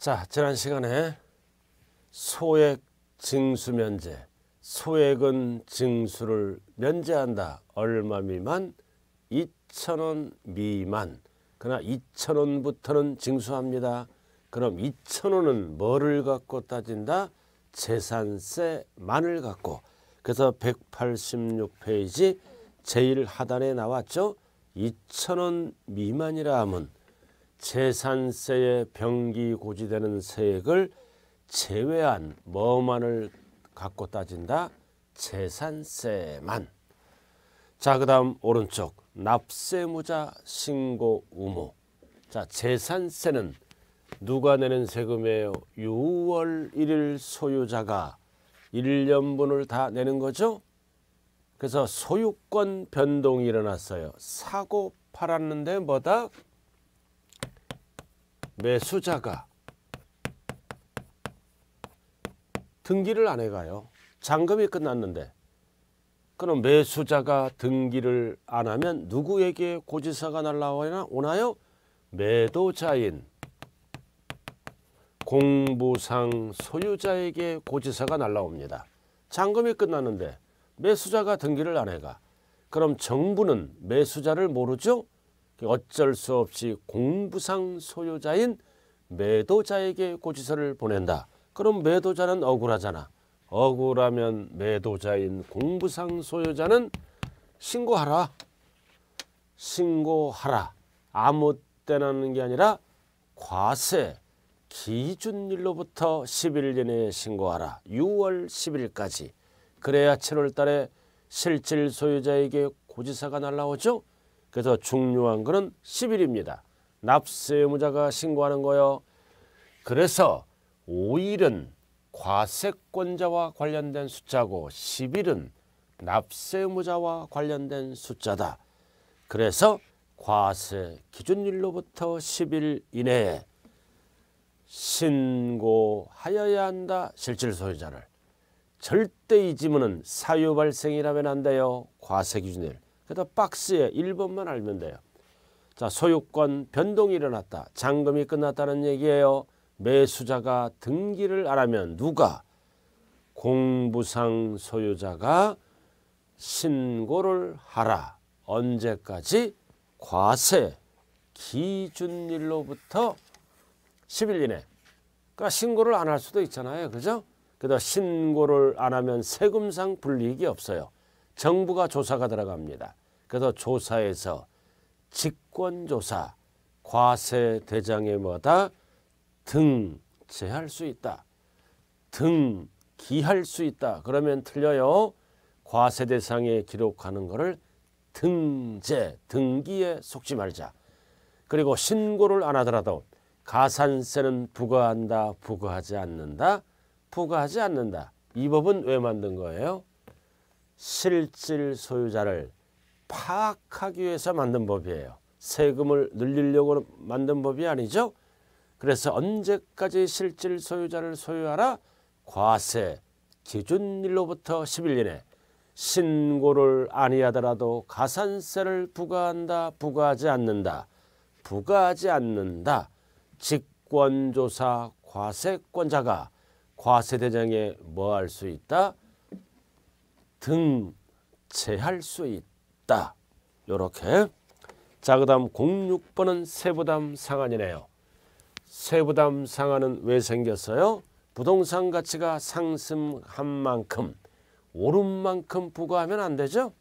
자, 지난 시간에 소액 징수 면제, 소액은 징수를 면제한다. 얼마 미만? 2천원 미만. 그러나 2천원부터는 징수합니다. 그럼 2천원은 뭐를 갖고 따진다? 재산세만을 갖고. 그래서 186페이지 제일 하단에 나왔죠. 2천원 미만이라 하면 재산세의 병기 고지되는 세액을 제외한 뭐만을 갖고 따진다? 재산세만. 자, 그 다음 오른쪽 납세무자 신고 의무. 자, 재산세는 누가 내는 세금이에요? 6월 1일 소유자가 1년분을 다 내는 거죠? 그래서 소유권 변동이 일어났어요. 사고 팔았는데 뭐다? 매수자가 등기를 안 해가요. 잔금이 끝났는데 그럼 매수자가 등기를 안 하면 누구에게 고지서가 날라오나요? 매도자인 공부상 소유자에게 고지서가 날라옵니다. 잔금이 끝났는데 매수자가 등기를 안 해가. 그럼 정부는 매수자를 모르죠? 그 어쩔 수 없이 공부상 소유자인 매도자에게 고지서를 보낸다. 그럼 매도자는 억울하잖아. 억울하면 매도자인 공부상 소유자는 신고하라. 신고하라. 아무 때나 는게 아니라 과세 기준일로부터 10일 내내 신고하라. 6월 10일까지. 그래야 7월 달에 실질 소유자에게 고지서가 날라오죠. 그래서 중요한 것은 10일입니다. 납세 의무자가 신고하는 거요. 그래서 5일은 과세권자와 관련된 숫자고 10일은 납세 의무자와 관련된 숫자다. 그래서 과세 기준일로부터 10일 이내에 신고하여야 한다. 실질 소유자를. 절대 잊으면 사유 발생이라면 안 돼요. 과세 기준일. 그다 박스에 1번만 알면 돼요. 자, 소유권 변동이 일어났다. 잔금이 끝났다는 얘기예요. 매수자가 등기를 안 하면 누가 공부상 소유자가 신고를 하라. 언제까지 과세 기준일로부터 10일 이내. 그러니까 신고를 안 할 수도 있잖아요. 그죠? 그다 신고를 안 하면 세금상 불이익이 없어요. 정부가 조사가 들어갑니다. 그래서 조사에서 직권조사, 과세대장에마다 등재할 수 있다. 등기할 수 있다. 그러면 틀려요. 과세대상에 기록하는 것을 등재, 등기에 속지 말자. 그리고 신고를 안 하더라도 가산세는 부과한다, 부과하지 않는다, 부과하지 않는다. 이 법은 왜 만든 거예요? 실질 소유자를 파악하기 위해서 만든 법이에요. 세금을 늘리려고 만든 법이 아니죠. 그래서 언제까지 실질 소유자를 소유하라 과세 기준일로부터 1 0일이 신고를 아니하더라도 가산세를 부과한다 부과하지 않는다 부과하지 않는다 직권조사 과세권자가 과세대장에 뭐 할 수 있다 등재할 수 있다 없다. 요렇게. 자, 그 다음 06번은 세부담 상한이네요. 세부담 상한은 왜 생겼어요? 부동산 가치가 상승한 만큼 오른 만큼 부과하면 안 되죠.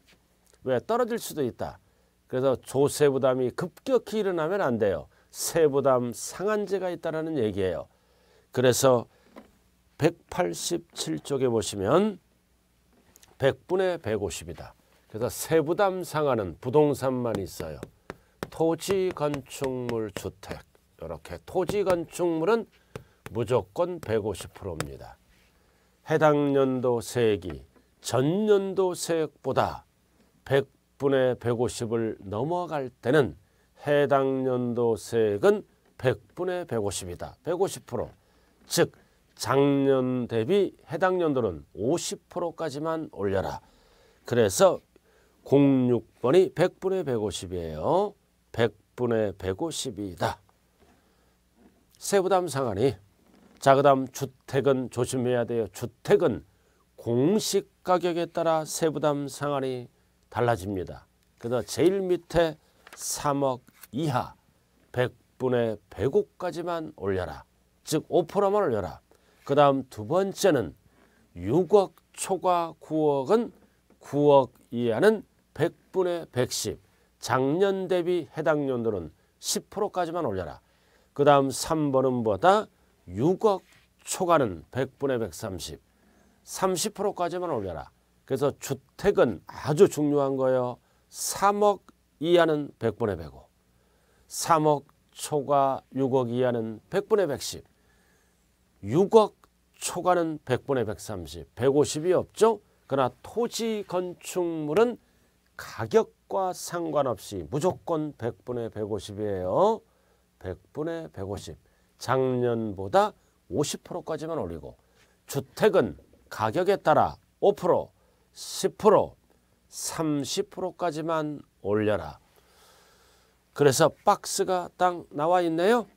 왜? 떨어질 수도 있다. 그래서 조세 부담이 급격히 일어나면 안 돼요. 세부담 상한제가 있다라 얘기예요. 그래서 187쪽에 보시면 100분의 150이다. 그래서 세부담 상하는 부동산만 있어요. 토지 건축물 주택 이렇게 토지 건축물은 무조건 150%입니다. 해당 연도 세액이 전년도 세액보다 100분의 150을 넘어갈 때는 해당 연도 세액은 100분의 150이다. 150%. 즉 작년 대비 해당 연도는 50%까지만 올려라. 그래서 06번이 100분의 150이에요. 100분의 150이다. 세부담 상한이 자 그다음 주택은 조심해야 돼요. 주택은 공식 가격에 따라 세부담 상한이 달라집니다. 그래서 제일 밑에 3억 이하 100분의 105까지만 올려라. 즉 5%만 올려라. 그 다음 두 번째는 6억 초과 9억은 9억 이하는 10분의 110 작년 대비 해당 연도는 10%까지만 올려라. 그 다음 3번은 뭐다? 6억 초과는 100분의 130 30%까지만 올려라. 그래서 주택은 아주 중요한 거예요. 3억 이하는 100분의 105 3억 초과 6억 이하는 100분의 110 6억 초과는 100분의 130 150이 없죠. 그러나 토지 건축물은 가격과 상관없이 무조건 100분의 150이에요. 100분의 150. 작년보다 50%까지만 올리고 주택은 가격에 따라 5%, 10%, 30%까지만 올려라. 그래서 박스가 딱 나와 있네요.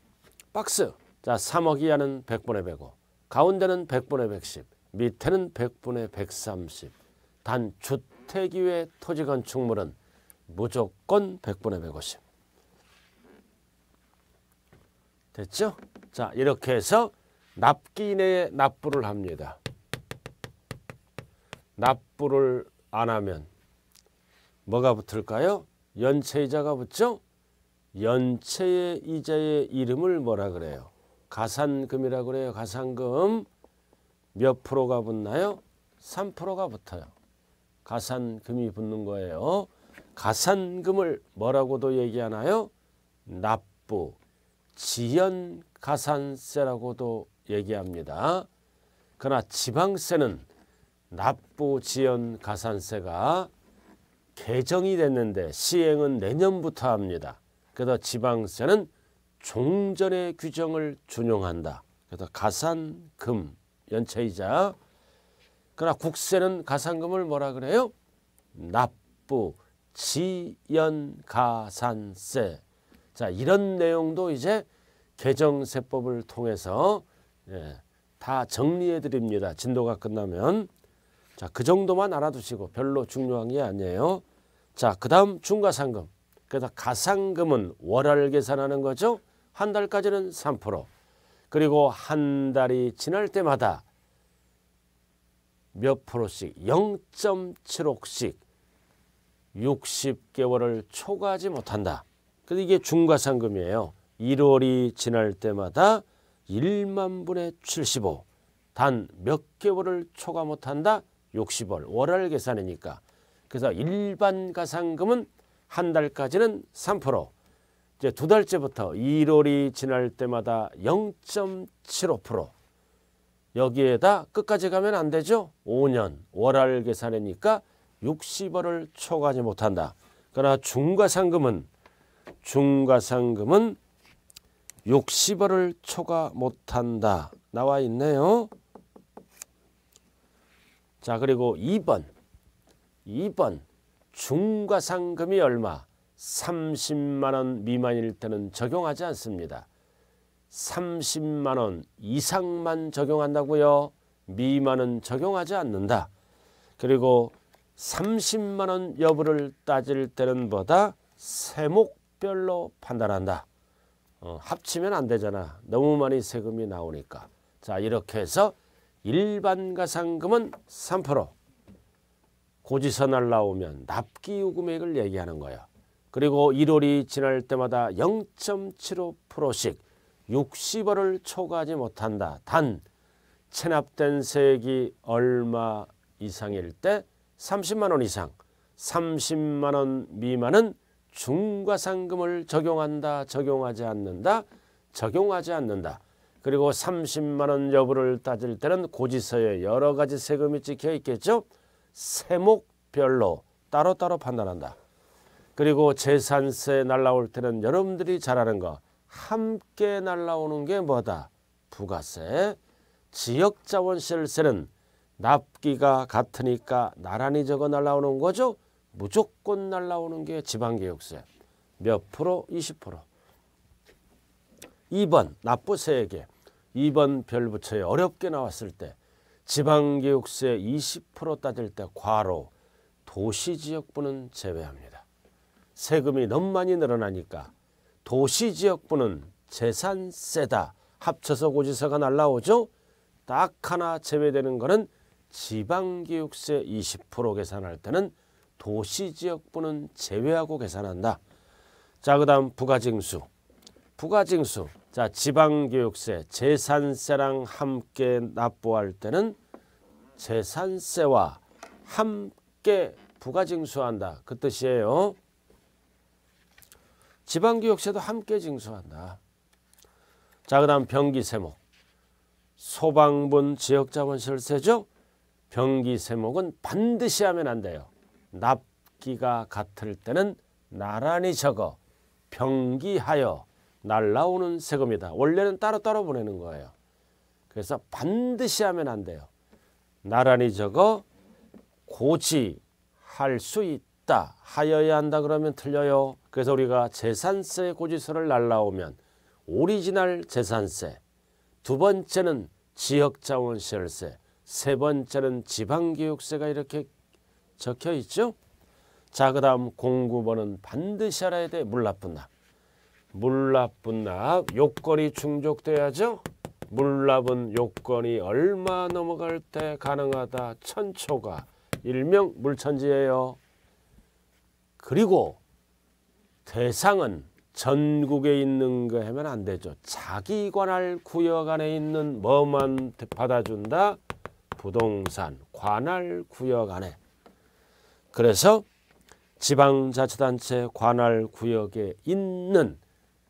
박스. 자, 3억 이하는 100분의 105. 가운데는 100분의 110. 밑에는 100분의 130. 단 주택 주택이외 토지 건축물은 무조건 100분의 150. 됐죠? 자 이렇게 해서 납기 내에 납부를 합니다. 납부를 안 하면 뭐가 붙을까요? 연체이자가 붙죠? 연체의 이자의 이름을 뭐라 그래요? 가산금이라 그래요. 가산금 몇 프로가 붙나요? 3%가 붙어요. 가산금이 붙는 거예요. 가산금을 뭐라고도 얘기하나요? 납부, 지연 가산세라고도 얘기합니다. 그러나 지방세는 납부 지연 가산세가 개정이 됐는데 시행은 내년부터 합니다. 그래서 지방세는 종전의 규정을 준용한다. 그래서 가산금 연체이자 그러나 국세는 가산금을 뭐라 그래요? 납부, 지연, 가산세. 자, 이런 내용도 이제 개정세법을 통해서 예, 다 정리해 드립니다. 진도가 끝나면. 자, 그 정도만 알아두시고 별로 중요한 게 아니에요. 자, 그 다음 중과상금. 그래서 가상금은 월화를 계산하는 거죠. 한 달까지는 3%. 그리고 한 달이 지날 때마다 몇 프로씩 0.7억씩 60개월을 초과하지 못한다. 근데 이게 중과상금이에요. 1월이 지날 때마다 1만 분의 75. 단 몇 개월을 초과 못한다? 60월. 월할 계산이니까. 그래서 일반 가상금은 한 달까지는 3%. 이제 두 달째부터 1월이 지날 때마다 0.75%. 여기에다 끝까지 가면 안 되죠. 5년 월화를 계산하니까 60원을 초과하지 못한다. 그러나 중과상금은 중과상금은 60원을 초과 못한다. 나와 있네요. 자 그리고 2번 2번 중과상금이 얼마 30만원 미만일 때는 적용하지 않습니다. 30만 원 이상만 적용한다고요. 미만은 적용하지 않는다. 그리고 30만 원 여부를 따질 때는 보다 세목별로 판단한다. 어, 합치면 안 되잖아. 너무 많이 세금이 나오니까. 자 이렇게 해서 일반가상금은 3% 고지서 날 나오면 납기요 금액을 얘기하는 거예요. 그리고 1월이 지날 때마다 0.75%씩 60월을 초과하지 못한다. 단 체납된 세액이 얼마 이상일 때 30만 원 이상, 30만 원 미만은 중과상금을 적용한다, 적용하지 않는다, 적용하지 않는다. 그리고 30만 원 여부를 따질 때는 고지서에 여러 가지 세금이 찍혀 있겠죠. 세목별로 따로따로 판단한다. 그리고 재산세 날라올 때는 여러분들이 잘 아는 거 함께 날라오는 게 뭐다? 부가세. 지역 자원실세는 납기가 같으니까 나란히 적어 날라오는 거죠. 무조건 날라오는 게 지방교육세. 몇 프로? 20%. 2번 납부세에게 2번 별부처에 어렵게 나왔을 때 지방교육세 20% 따질 때 과로 도시지역부는 제외합니다. 세금이 너무 많이 늘어나니까 도시지역부는 재산세다. 합쳐서 고지서가 날라오죠. 딱 하나 제외되는 것은 지방기육세 20% 계산할 때는 도시지역부는 제외하고 계산한다. 자, 그 다음 부가징수. 부가징수. 자, 지방교육세, 재산세랑 함께 납부할 때는 재산세와 함께 부가징수한다. 그 뜻이에요. 지방기 역세도 함께 징수한다. 자, 그 다음 병기세목. 소방분 지역자원시세죠 병기세목은 반드시 하면 안 돼요. 납기가 같을 때는 나란히 적어 병기하여 날라오는 세금이다. 원래는 따로따로 보내는 거예요. 그래서 반드시 하면 안 돼요. 나란히 적어 고지할 수 있다. 없다 하여야 한다 그러면 틀려요. 그래서 우리가 재산세 고지서를 날라오면 오리지널 재산세 두 번째는 지역자원시설세 세 번째는 지방교육세가 이렇게 적혀 있죠. 자, 그 다음 공구번은 반드시 알아야 돼. 물납분납. 물납분납. 요건이 충족돼야죠. 물납은 요건이 얼마 넘어갈 때 가능하다. 천초가. 일명 물천지예요. 그리고 대상은 전국에 있는 거 하면 안 되죠. 자기 관할 구역 안에 있는 뭐만 받아준다? 부동산 관할 구역 안에. 그래서 지방자치단체 관할 구역에 있는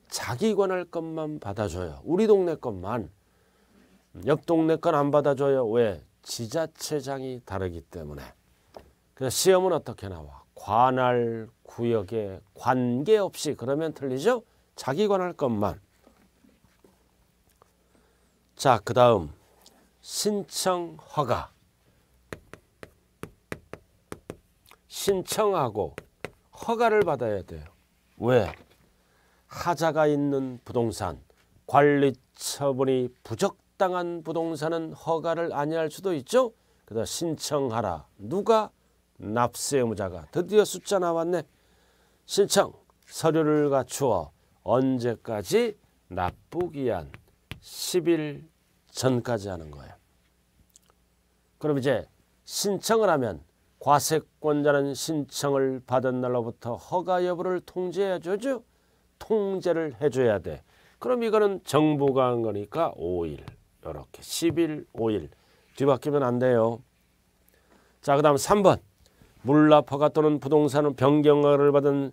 자기 관할 것만 받아줘요. 우리 동네 것만. 옆 동네 건 안 받아줘요. 왜? 지자체장이 다르기 때문에. 그래서 시험은 어떻게 나와? 관할 구역에 관계없이 그러면 틀리죠? 자기 관할 것만. 자, 그 다음 신청 허가. 신청하고 허가를 받아야 돼요. 왜? 하자가 있는 부동산, 관리 처분이 부적당한 부동산은 허가를 아할 수도 있죠. 그래서 신청하라. 누가 납세 의무자가 드디어 숫자 나왔네. 신청 서류를 갖추어 언제까지 납부기한 10일 전까지 하는 거예요. 그럼 이제 신청을 하면 과세권자는 신청을 받은 날로부터 허가 여부를 통제해야죠. 통제를 해줘야 돼. 그럼 이거는 정부가 한 거니까 5일 이렇게 10일 5일 뒤바뀌면 안 돼요. 자그 다음 3번 물납허가 또는 부동산 변경을 받은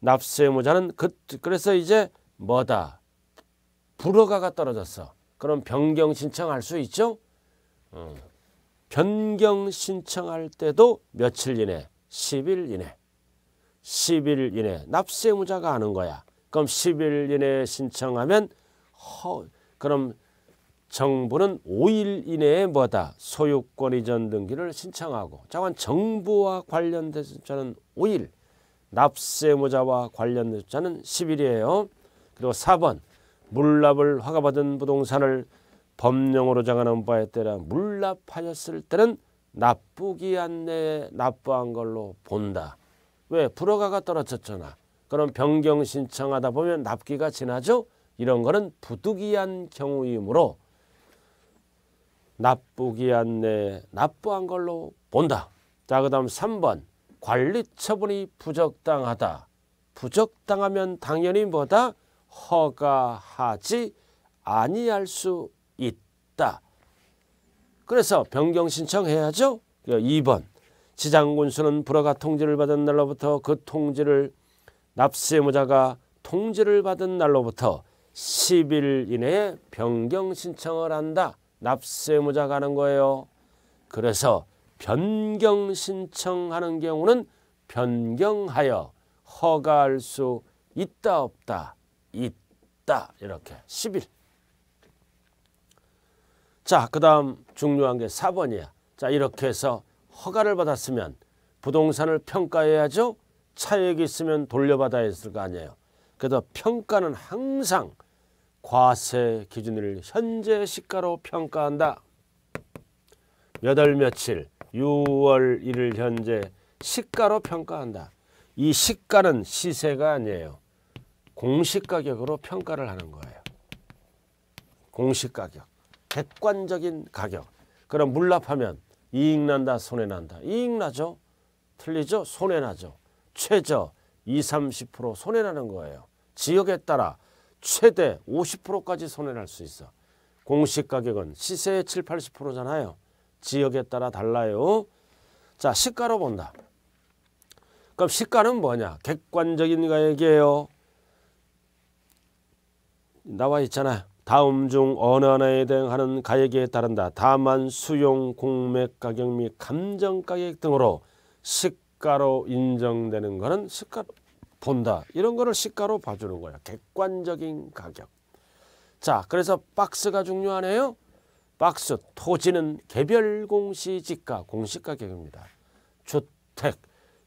납세 의무자는 그, 그래서 이제 뭐다 불허가가 떨어졌어. 그럼 변경 신청할 수 있죠? 음. 변경 신청할 때도 며칠 이내, 10일 이내, 10일 이내 납세 의무자가 하는 거야. 그럼 10일 이내 에 신청하면 허, 그럼 정부는 5일 이내에 뭐다 소유권 이전 등기를 신청하고 자관 정부와 관련된 자는 5일 납세무자와 관련된 자는 10일이에요. 그리고 4번 물납을 허가받은 부동산을 법령으로 정하는 바에 따라 물납하였을 때는 납부기한 내에 납부한 걸로 본다. 왜? 불허가가 떨어졌잖아. 그럼 변경 신청하다 보면 납기가 지나죠? 이런 거는 부득이한 경우이므로 나쁘기 않네 나쁘한 걸로 본다. 자 그다음 3번 관리 처분이 부적당하다. 부적당하면 당연히 뭐다 허가하지 아니할 수 있다. 그래서 변경 신청해야죠. 2번 그 지장군수는 불허가 통지를 받은 날로부터 그 통지를 납세무자가 통지를 받은 날로부터 10일 이내에 변경 신청을 한다. 납세 무자 가는 거예요. 그래서 변경 신청하는 경우는 변경하여 허가할 수 있다 없다 있다 이렇게 10일 자그 다음 중요한 게 4번이야 자 이렇게 해서 허가를 받았으면 부동산을 평가해야죠 차액이 있으면 돌려받아야 했을 거 아니에요 그래서 평가는 항상 과세 기준을 현재 시가로 평가한다. 몇월 며칠 6월 1일 현재 시가로 평가한다. 이 시가는 시세가 아니에요. 공시가격으로 평가를 하는 거예요. 공시가격. 객관적인 가격. 그럼 물납하면 이익난다 손해난다. 이익나죠. 틀리죠. 손해나죠. 최저 2 30% 손해나는 거예요. 지역에 따라 최대 50%까지 손해날 수 있어. 공시 가격은 시세의 7, 80%잖아요. 지역에 따라 달라요. 자, 시가로 본다. 그럼 시가는 뭐냐? 객관적인 가격이에요. 나와 있잖아. 다음 중 어느 하나에 대응하는 가격에 따른다. 다만 수용 공매 가격 및 감정 가격 등으로 시가로 인정되는 것은 시가로 본다. 이런 거를 시가로 봐주는 거예요. 객관적인 가격. 자, 그래서 박스가 중요하네요. 박스, 토지는 개별 공시지가, 공시가격입니다. 주택,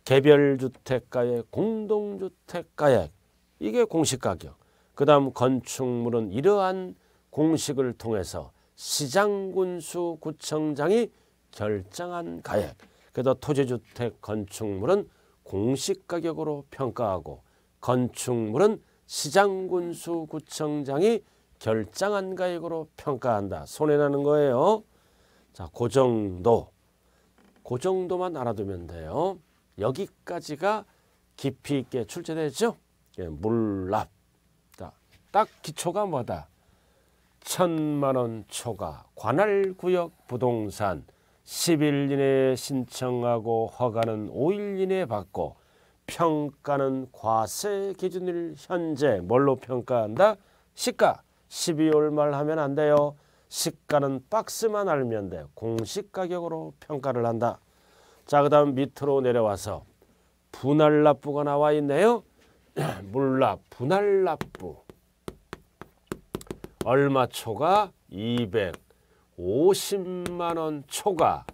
개별주택가의 공동주택가액, 이게 공시가격. 그 다음 건축물은 이러한 공식을 통해서 시장군수 구청장이 결정한 가액. 그래서 토지주택 건축물은 공식 가격으로 평가하고 건축물은 시장군수 구청장이 결정한 가액으로 평가한다. 손해나는 거예요. 자, 그 정도. 그 정도만 알아두면 돼요. 여기까지가 깊이 있게 출제되죠. 예, 물납. 딱 기초가 뭐다? 천만 원 초과 관할 구역 부동산 10일 이내에 신청하고 허가는 5일 이내에 받고 평가는 과세 기준일 현재 뭘로 평가한다? 시가 12월 말 하면 안 돼요. 시가는 박스만 알면 돼. 공식 가격으로 평가를 한다. 자, 그 다음 밑으로 내려와서 분할납부가 나와 있네요. 물납, 분할납부. 얼마 초가 200, 50만 원 초과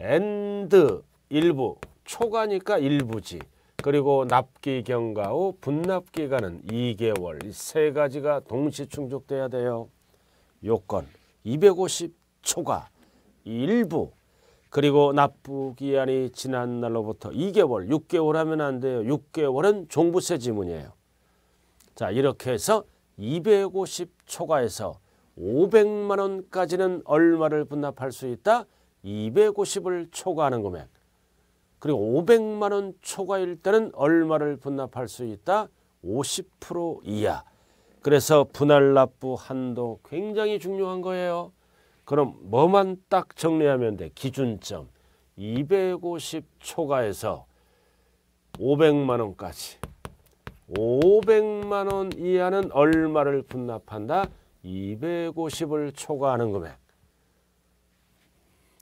엔드 일부 초과니까 일부지 그리고 납기 경과 후 분납기간은 2개월 이세 가지가 동시 충족돼야 돼요. 요건 250 초과 일부 그리고 납부 기한이 지난 날로부터 2개월 6개월 하면 안 돼요. 6개월은 종부세 지문이에요. 자 이렇게 해서 250 초과해서 500만 원까지는 얼마를 분납할 수 있다? 250을 초과하는 금액. 그리고 500만 원 초과일 때는 얼마를 분납할 수 있다? 50% 이하. 그래서 분할 납부 한도 굉장히 중요한 거예요. 그럼 뭐만 딱 정리하면 돼. 기준점 250 초과해서 500만 원까지. 500만 원 이하는 얼마를 분납한다? 250을 초과하는 금액.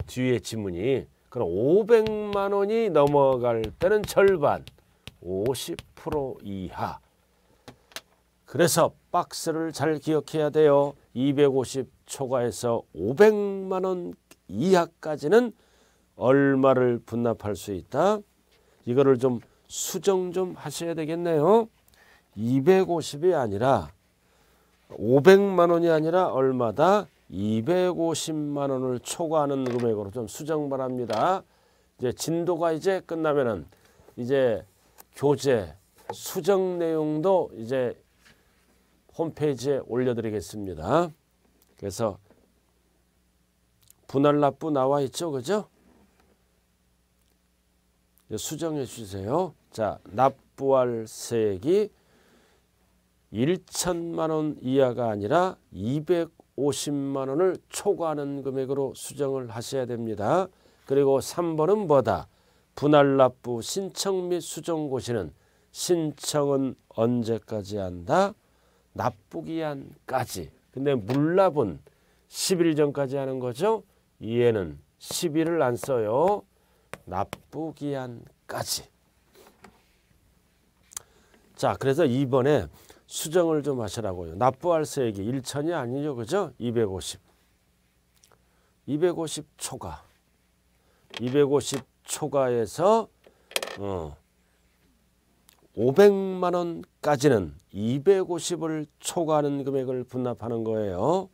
뒤에 지문이 그럼 500만 원이 넘어갈 때는 절반 50% 이하. 그래서 박스를 잘 기억해야 돼요. 250 초과해서 500만 원 이하까지는 얼마를 분납할 수 있다. 이거를 좀 수정 좀 하셔야 되겠네요. 250이 아니라 500만 원이 아니라 얼마다 250만 원을 초과하는 금액으로 좀 수정 바랍니다. 이제 진도가 이제 끝나면은 이제 교재 수정 내용도 이제 홈페이지에 올려드리겠습니다. 그래서 분할 납부 나와 있죠, 그죠? 수정해 주세요. 자, 납부할 세액이 1천만 원 이하가 아니라 250만 원을 초과하는 금액으로 수정을 하셔야 됩니다. 그리고 3번은 뭐다? 분할납부 신청 및 수정고시는 신청은 언제까지 한다? 납부기한까지. 근데 물납은 10일 전까지 하는 거죠. 얘는 10일을 안 써요. 납부기한까지. 자, 그래서 이번에 수정을 좀 하시라고요. 납부할 세액이 1천이 아니죠. 그죠? 250. 250 초과. 250 초과에서 어 500만 원까지는 250을 초과하는 금액을 분납하는 거예요.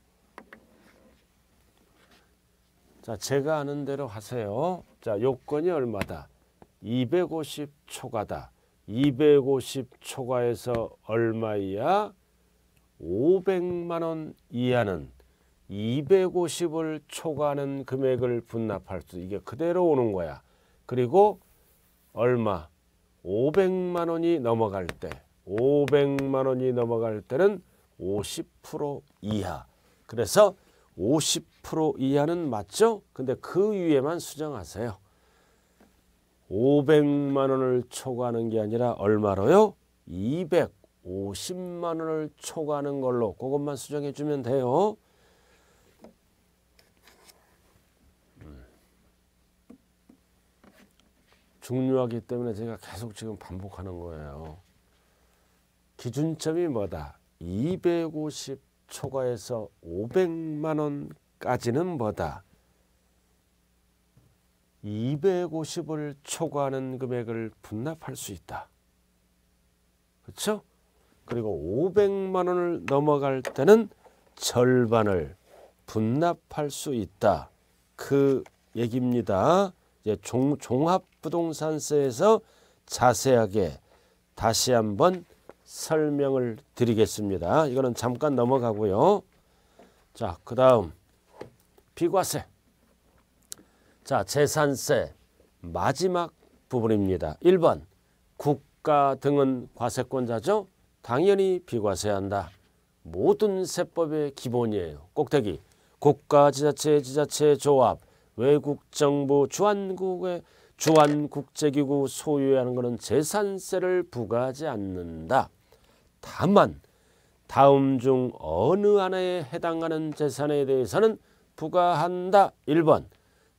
자, 제가 아는 대로 하세요. 자, 요건이 얼마다? 250 초과다. 250 초과해서 얼마 이야? 500만 원 이하는 250을 초과하는 금액을 분납할 수 이게 그대로 오는 거야. 그리고 얼마? 500만 원이 넘어갈 때 500만 원이 넘어갈 때는 50% 이하. 그래서 50% 이하는 맞죠? 근데 그 위에만 수정하세요. 500만 원을 초과하는 게 아니라 얼마로요? 250만 원을 초과하는 걸로 그것만 수정해 주면 돼요. 음. 중요하기 때문에 제가 계속 지금 반복하는 거예요. 기준점이 뭐다? 250 초과해서 500만 원까지는 뭐다? 250을 초과하는 금액을 분납할 수 있다. 그렇죠? 그리고 500만 원을 넘어갈 때는 절반을 분납할 수 있다. 그 얘기입니다. 이제 종, 종합부동산세에서 자세하게 다시 한번 설명을 드리겠습니다. 이거는 잠깐 넘어가고요. 자, 그 다음 비과세. 자, 재산세 마지막 부분입니다. 1번 국가 등은 과세권자죠. 당연히 비과세한다. 모든 세법의 기본이에요. 꼭대기 국가 지자체 지자체 조합 외국 정부 주한국의 주한 국제기구 소유 하는 것은 재산세를 부과하지 않는다. 다만 다음 중 어느 하나에 해당하는 재산에 대해서는 부과한다. 1번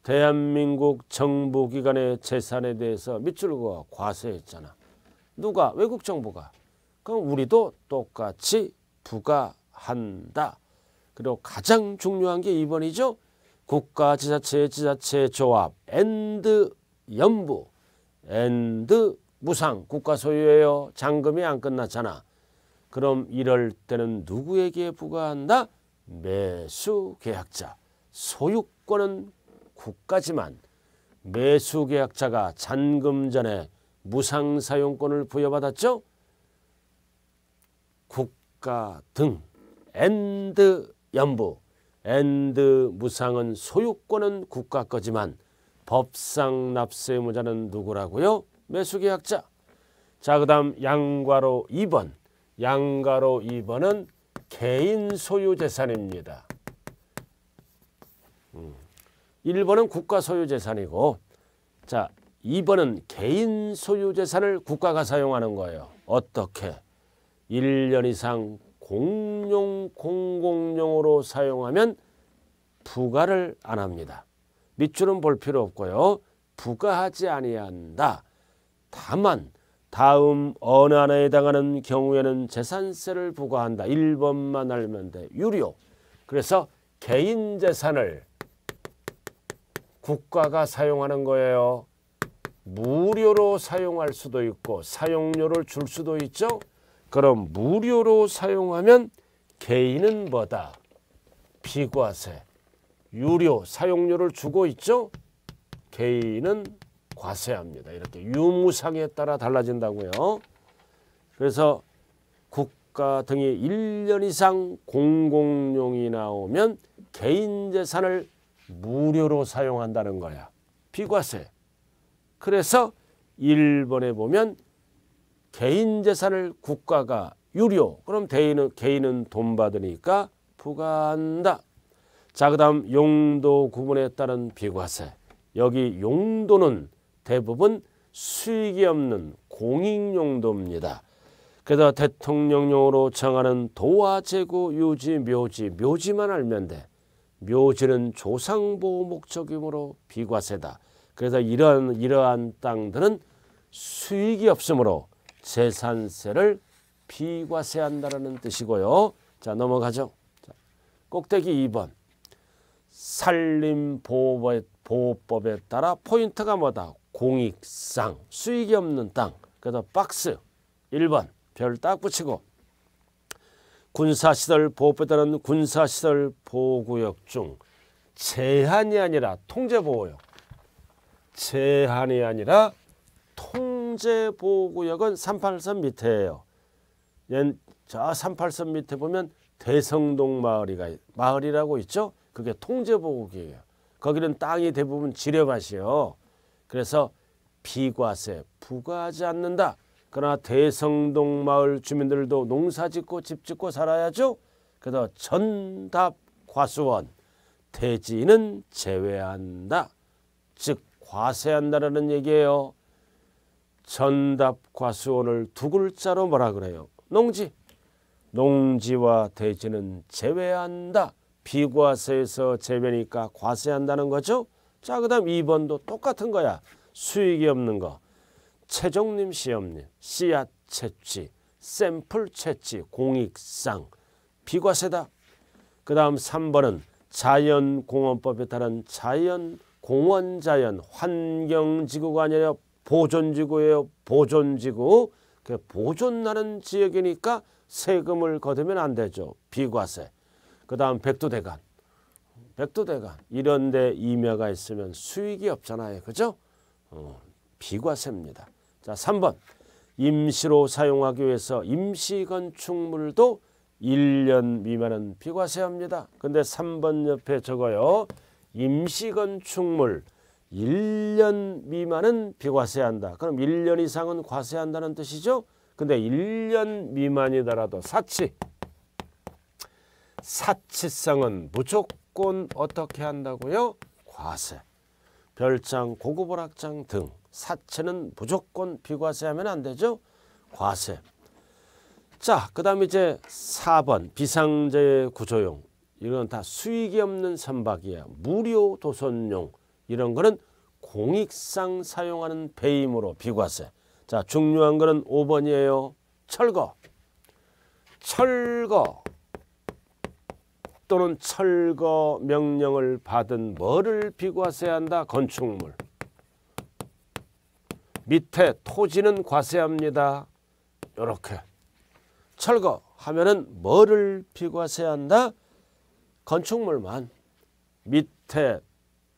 대한민국 정부기관의 재산에 대해서 밑줄 그어 과세했잖아. 누가? 외국 정부가. 그럼 우리도 똑같이 부과한다. 그리고 가장 중요한 게 2번이죠. 국가지자체 지자체 조합 엔드 연부 엔드 무상 국가 소유예요. 잔금이 안 끝났잖아. 그럼 이럴 때는 누구에게 부과한다? 매수 계약자. 소유권은 국가지만 매수계약자가 잔금 전에 무상사용권을 부여받았죠. 국가 등 엔드 연부 엔드 무상은 소유권은 국가 거지만 법상 납세 무자는 누구라고요? 매수계약자. 자, 그 다음 양과로 2번. 양과로 2번은 개인 소유 재산입니다. 1번은 국가 소유재산이고 자 2번은 개인 소유재산을 국가가 사용하는 거예요. 어떻게? 1년 이상 공용 공공용으로 사용하면 부과를 안 합니다. 밑줄은 볼 필요 없고요. 부과하지 아니한다. 다만 다음 어느 하나에 해당하는 경우에는 재산세를 부과한다. 1번만 알면 돼. 유료. 그래서 개인 재산을 국가가 사용하는 거예요. 무료로 사용할 수도 있고 사용료를 줄 수도 있죠. 그럼 무료로 사용하면 개인은 뭐다? 비과세. 유료 사용료를 주고 있죠. 개인은 과세합니다. 이렇게 유무상에 따라 달라진다고요. 그래서 국가 등이 1년 이상 공공용이 나오면 개인 재산을 무료로 사용한다는 거야. 비과세. 그래서 일본에 보면 개인 재산을 국가가 유료. 그럼 개인은, 개인은 돈 받으니까 부과한다. 자, 그 다음 용도 구분에 따른 비과세. 여기 용도는 대부분 수익이 없는 공익용도입니다. 그래서 대통령령으로 정하는 도와 재고, 유지, 묘지, 묘지만 알면 돼. 묘지는 조상보호 목적이므로 비과세다. 그래서 이런 이러한 땅들은 수익이 없으므로 재산세를 비과세한다는 뜻이고요. 자 넘어가죠. 자, 꼭대기 2번 산림보호법에 따라 포인트가 뭐다? 공익상 수익이 없는 땅. 그래서 박스 1번 별 딱 붙이고 군사시설 보호법에는 군사시설 보호구역 중 제한이 아니라 통제보호역 제한이 아니라 통제보호구역은 383 밑에예요. 저383 밑에 보면 대성동 마을이가 마을이라고 있죠. 그게 통제보호구역이에요. 거기는 땅이 대부분 지뢰밭이요. 그래서 비과세 부과하지 않는다. 그러나 대성동 마을 주민들도 농사 짓고 집 짓고 살아야죠. 그래서 전답 과수원 대지는 제외한다. 즉 과세한다라는 얘기예요. 전답 과수원을 두 글자로 뭐라 그래요? 농지. 농지와 대지는 제외한다. 비과세에서 제외니까 과세한다는 거죠. 자, 그 다음 2번도 똑같은 거야. 수익이 없는 거. 최종님 시험님 씨앗 채취 샘플 채취 공익상 비과세다. 그 다음 3번은 자연공원법에 따른 자연 공원 자연 환경지구가 아니라 보존지구예요. 보존지구. 그보존나는 지역이니까 세금을 거두면 안 되죠. 비과세. 그 다음 백두대간. 백두대간. 이런 데 임야가 있으면 수익이 없잖아요. 그죠? 어, 비과세입니다. 자, 3번 임시로 사용하기 위해서 임시건축물도 1년 미만은 비과세합니다. 근데 3번 옆에 적어요. 임시건축물 1년 미만은 비과세한다. 그럼 1년 이상은 과세한다는 뜻이죠. 근데 1년 미만이더라도 사치 사치성은 무조건 어떻게 한다고요? 과세 별장 고급 오락장 등 사채는 무조건 비과세하면 안 되죠. 과세. 자, 그 다음 이제 4번 비상제 구조용. 이건 다 수익이 없는 선박이야. 무료 도선용. 이런 거는 공익상 사용하는 배임으로 비과세. 자, 중요한 거는 5번이에요. 철거. 철거 또는 철거 명령을 받은 뭐를 비과세한다? 건축물. 밑에 토지는 과세합니다. 이렇게 철거하면은 뭐를 비과세한다? 건축물만 밑에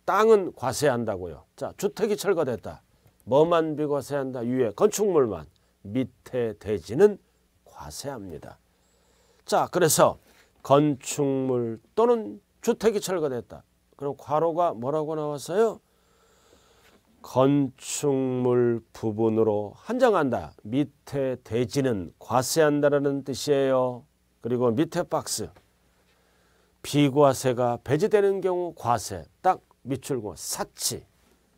땅은 과세한다고요. 자 주택이 철거됐다. 뭐만 비과세한다? 위에 건축물만 밑에 대지는 과세합니다. 자 그래서 건축물 또는 주택이 철거됐다. 그럼 과로가 뭐라고 나왔어요? 건축물 부분으로 한정한다. 밑에 대지는 과세한다라는 뜻이에요. 그리고 밑에 박스 비과세가 배제되는 경우 과세 딱 밑줄고 사치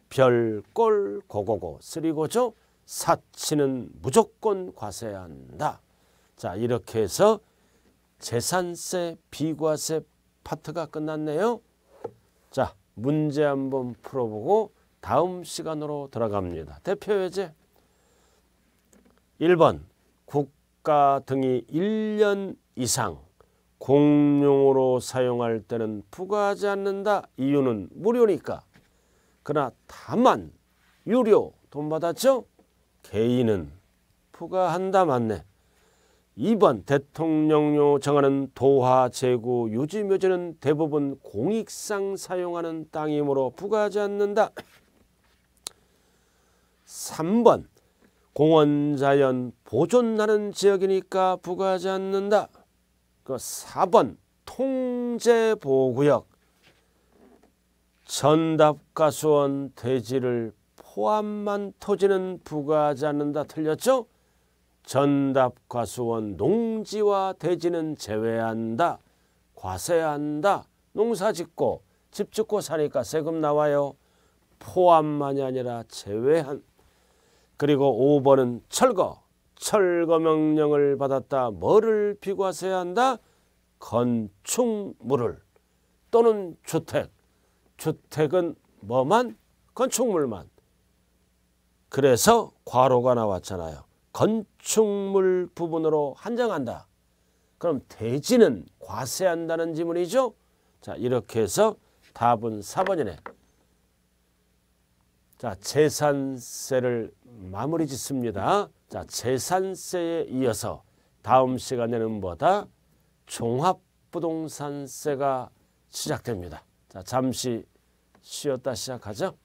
별꼴 고고고 쓰리고죠. 사치는 무조건 과세한다. 자 이렇게 해서 재산세 비과세 파트가 끝났네요. 자 문제 한번 풀어보고 다음 시간으로 들어갑니다. 대표회제 1번 국가 등이 1년 이상 공용으로 사용할 때는 부과하지 않는다. 이유는 무료니까. 그러나 다만 유료 돈 받았죠? 개인은 부과한다 맞네. 2번 대통령료 정하는 도하 제구 유지 묘지는 대부분 공익상 사용하는 땅이므로 부과하지 않는다. 3번 공원자연 보존하는 지역이니까 부과하지 않는다. 그 4번 통제보호구역 전답과 수원 대지를 포함한 토지는 부과하지 않는다. 틀렸죠? 전답과 수원 농지와 대지는 제외한다. 과세한다. 농사짓고 집짓고 사니까 세금 나와요. 포함만이 아니라 제외한 그리고 5번은 철거. 철거 명령을 받았다. 뭐를 비과세해야 한다? 건축물을 또는 주택. 주택은 뭐만? 건축물만. 그래서 과로가 나왔잖아요. 건축물 부분으로 한정한다. 그럼 대지는 과세한다는 지문이죠. 자 이렇게 해서 답은 4번이네. 자 재산세를 마무리 짓습니다. 자, 재산세에 이어서 다음 시간에는 뭐다? 종합부동산세가 시작됩니다. 자, 잠시 쉬었다 시작하죠.